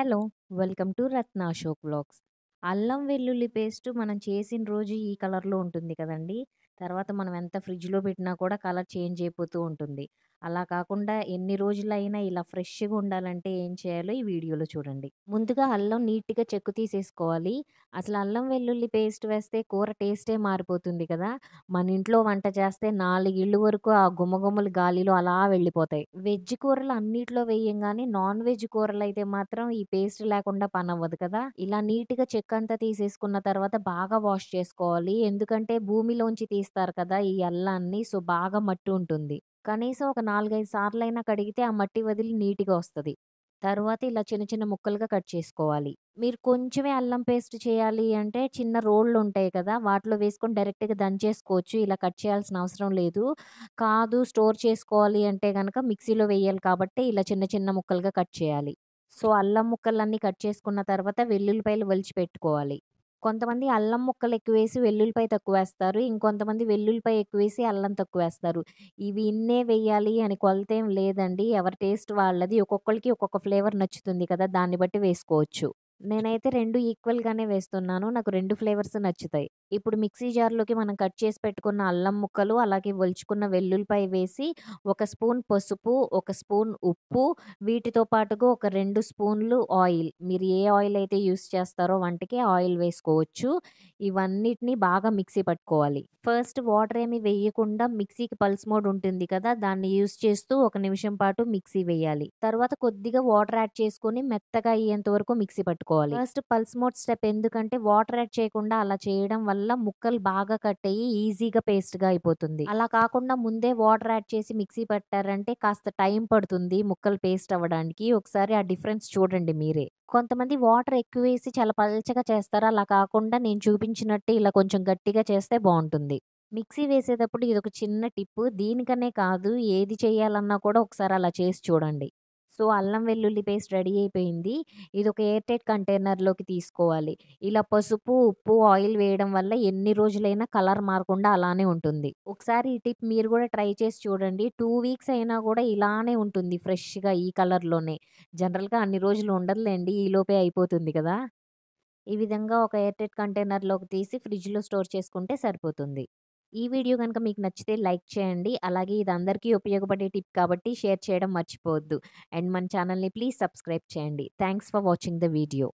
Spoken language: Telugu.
Hello welcome to Ratna Ashok blogs అల్లం వెల్లుల్లి పేస్ట్ మనం చేసిన రోజు ఈ కలర్లో ఉంటుంది కదండి తర్వాత మనం ఎంత ఫ్రిడ్జ్లో పెట్టినా కూడా కలర్ చేంజ్ అయిపోతూ ఉంటుంది అలా కాకుండా ఎన్ని రోజులైనా ఇలా ఫ్రెష్‌గా ఉండాలంటే ఏం చేయాలో ఈ వీడియోలో చూడండి. ముందుగా అల్లం నీట్‌గా చెక్కు తీసేసుకోవాలి. అసలు అల్లం వెల్లుల్లి పేస్ట్ వేస్తే కూర టేస్టే మారిపోతుంది కదా! మన ఇంట్లో వంట చేస్తే నాలుగేళ్ళు వరకు ఆ గుమ్మగుమ్మలు గాలిలో అలా వెళ్ళిపోతాయి. వెజ్ కూరలు అన్నిట్లో వేయంగానే నాన్ వెజ్ కూరలు అయితే మాత్రం ఈ పేస్ట్ లేకుండా పని అవ్వదు కదా! ఇలా నీట్‌గా అంతా తీసేసుకున్న తర్వాత బాగా వాష్ చేసుకోవాలి. ఎందుకంటే భూమిలోంచి తీస్తారు కదా! ఈ అల్లాన్ని. సో, బాగా మట్టి ఉంటుంది. కనీసం ఒక నాలుగైదు సార్లైనా కడిగితే ఆ మట్టి వదిలి నీట్‌గా వస్తుంది తర్వాత ఇలా చిన్న చిన్న ముక్కలుగా కట్ చేసుకోవాలి. మీరు కొంచెమే అల్లం పేస్ట్ చేయాలి అంటే చిన్న రోళ్ళు ఉంటాయి కదా! వాటిలో వేసుకొని డైరెక్ట్‌గా దంచేసుకోవచ్చు. ఇలా కట్ చేయాల్సిన అవసరం లేదు. కాదు స్టోర్ చేసుకోవాలి అంటే కనుక మిక్సీలో వేయాలి కాబట్టి ఇలా చిన్న చిన్న ముక్కలుగా కట్ చేయాలి. సో, అల్లం ముక్కలన్నీ కట్ చేసుకున్న తర్వాత వెల్లుల్లిపాయలు వలిచి పెట్టుకోవాలి. కొంతమంది అల్లం ముక్కలు ఎక్కువ వేసి వెల్లుల్లిపాయ తక్కువ వేస్తారు ఇంకొంతమంది వెల్లుల్లిపాయ వేసి అల్లం తక్కువ వేస్తారు ఇవి ఇన్నే వేయాలి అని కొలత ఏం లేదండి ఎవరి టేస్ట్ వాళ్ళది ఒక్కొక్కరికి ఒక్కొక్క ఫ్లేవర్ నచ్చుతుంది కదా దాన్ని బట్టి వేసుకోవచ్చు నేనైతే రెండు ఈక్వల్‌గానే వేస్తున్నాను. నాకు రెండు ఫ్లేవర్స్ నచ్చుతాయి. ఇప్పుడు మిక్సీ జార్‌లోకి మనం కట్ చేసి పెట్టుకున్న అల్లం ముక్కలు, అలాగే ఒలుచుకున్న వెల్లుల్లిపాయ వేసి, ఒక స్పూన్ పసుపు, ఒక స్పూన్ ఉప్పు, వీటితో పాటుగా ఒక రెండు స్పూన్లు ఆయిల్. మీరు ఏ ఆయిల్ అయితే యూజ్ చేస్తారో వంటకి ఆయిల్ వేసుకోవచ్చు. ఇవన్నిటిని బాగా మిక్సీ పట్టుకోవాలి. ఫస్ట్ వాటర్ ఏమి వేయకుండా మిక్సీకి పల్స్ మోడ్ ఉంటుంది కదా! దాన్ని యూజ్ చేస్తూ ఒక నిమిషం పాటు మిక్సీ వేయాలి. తర్వాత కొద్దిగా వాటర్ యాడ్ చేసుకొని మెత్తగా అయ్యేంత వరకు మిక్సీ పట్టుకోవాలి. పెట్టుకోవాలి ఫస్ట్ పల్స్ మోడ్ స్టెప్ ఎందుకంటే వాటర్ యాడ్ చేయకుండా అలా చేయడం వల్ల ముక్కలు బాగా కట్ అయ్యి ఈజీగా పేస్ట్ గా అయిపోతుంది అలా కాకుండా ముందే వాటర్ యాడ్ చేసి మిక్సీ పెట్టారంటే కాస్త టైం పడుతుంది ముక్కలు పేస్ట్ అవ్వడానికి ఒకసారి ఆ డిఫరెన్స్ చూడండి మీరే కొంతమంది వాటర్ ఎక్కువ వేసి చాలా పలచగా చేస్తారు అలా కాకుండా నేను చూపించినట్టు ఇలా కొంచెం గట్టిగా చేస్తే బాగుంటుంది మిక్సీ వేసేటప్పుడు ఇది ఒక చిన్న టిప్ దీనికనే కాదు ఏది చేయాలన్నా కూడా ఒకసారి అలా చేసి చూడండి సో అల్లం వెల్లుల్లి పేస్ట్ రెడీ అయిపోయింది ఇది ఒక ఎయిర్ టైట్ కంటైనర్లోకి తీసుకోవాలి ఇలా పసుపు ఉప్పు ఆయిల్ వేయడం వల్ల ఎన్ని రోజులైనా కలర్ మారకుండా అలానే ఉంటుంది ఒకసారి ఈ టిప్ మీరు కూడా ట్రై చేసి చూడండి టూ వీక్స్ అయినా కూడా ఇలానే ఉంటుంది ఫ్రెష్గా ఈ కలర్లోనే జనరల్గా అన్ని రోజులు ఉండదులేండి ఈలోపే అయిపోతుంది కదా ఈ విధంగా ఒక ఎయిర్టెట్ కంటైనర్లోకి తీసి ఫ్రిడ్జ్లో స్టోర్ చేసుకుంటే సరిపోతుంది ఈ వీడియో కనుక మీకు నచ్చితే లైక్ చేయండి అలాగే ఇది అందరికీ ఉపయోగపడే టిప్ కాబట్టి షేర్ చేయడం మర్చిపోవద్దు అండ్ మన ఛానల్ని ప్లీజ్ సబ్స్క్రైబ్ చేయండి thanks for watching the video